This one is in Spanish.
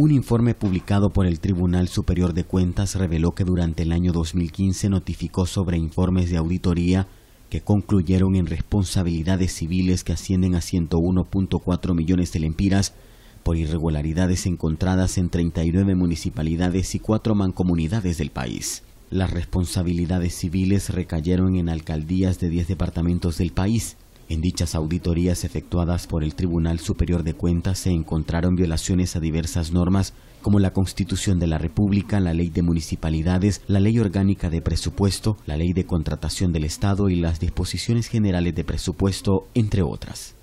Un informe publicado por el Tribunal Superior de Cuentas reveló que durante el año 2015 notificó sobre informes de auditoría que concluyeron en responsabilidades civiles que ascienden a 101.4 millones de lempiras por irregularidades encontradas en 39 municipalidades y 4 mancomunidades del país. Las responsabilidades civiles recayeron en alcaldías de 10 departamentos del país, en dichas auditorías efectuadas por el Tribunal Superior de Cuentas se encontraron violaciones a diversas normas como la Constitución de la República, la Ley de Municipalidades, la Ley Orgánica de Presupuesto, la Ley de Contratación del Estado y las disposiciones generales de presupuesto, entre otras.